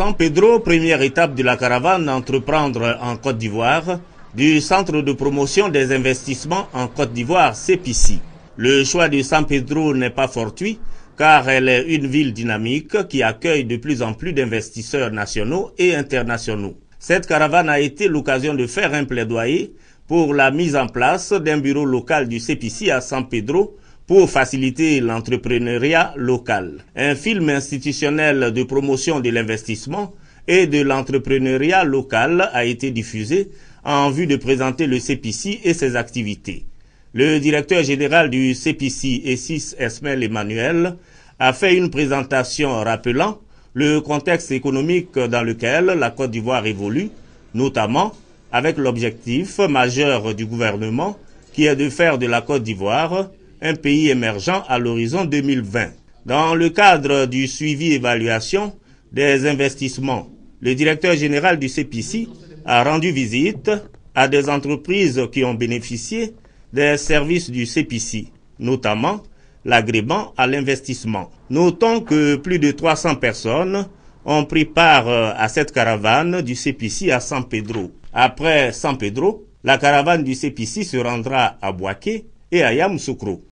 San Pedro, première étape de la caravane à entreprendre en Côte d'Ivoire, du Centre de promotion des investissements en Côte d'Ivoire, CEPICI. Le choix de San Pedro n'est pas fortuit, car elle est une ville dynamique qui accueille de plus en plus d'investisseurs nationaux et internationaux. Cette caravane a été l'occasion de faire un plaidoyer pour la mise en place d'un bureau local du CEPICI à San Pedro, pour faciliter l'entrepreneuriat local. Un film institutionnel de promotion de l'investissement et de l'entrepreneuriat local a été diffusé en vue de présenter le CPC et ses activités. Le directeur général du CPC, et 6 Esmel Emmanuel, a fait une présentation rappelant le contexte économique dans lequel la Côte d'Ivoire évolue, notamment avec l'objectif majeur du gouvernement qui est de faire de la Côte d'Ivoire un pays émergent à l'horizon 2020. Dans le cadre du suivi-évaluation des investissements, le directeur général du CPC a rendu visite à des entreprises qui ont bénéficié des services du CPC, notamment l'agrément à l'investissement. Notons que plus de 300 personnes ont pris part euh, à cette caravane du CPC à San Pedro. Après San Pedro, la caravane du CPC se rendra à Boaké et à Yamoussoukro.